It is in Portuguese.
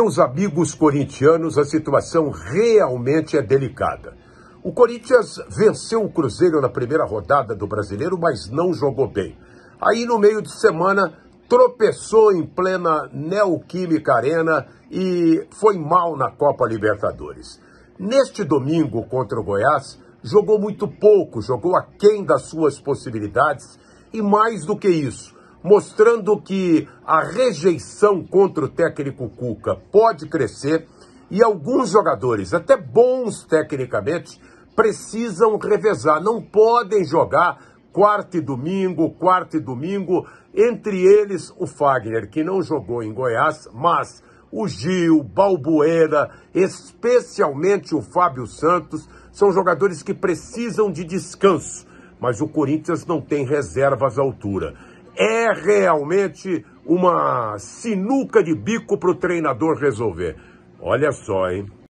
Meus amigos corintianos, a situação realmente é delicada. O Corinthians venceu o Cruzeiro na primeira rodada do Brasileiro, mas não jogou bem. Aí, no meio de semana, tropeçou em plena Neoquímica Arena e foi mal na Copa Libertadores. Neste domingo contra o Goiás, jogou muito pouco, jogou aquém das suas possibilidades e mais do que isso, mostrando que a rejeição contra o técnico Cuca pode crescer e alguns jogadores, até bons tecnicamente, precisam revezar, não podem jogar quarta e domingo, quarta e domingo, entre eles o Fagner, que não jogou em Goiás, mas o Gil, Balbuena, especialmente o Fábio Santos, são jogadores que precisam de descanso, mas o Corinthians não tem reservas à altura é realmente uma sinuca de bico para o treinador resolver. Olha só, hein?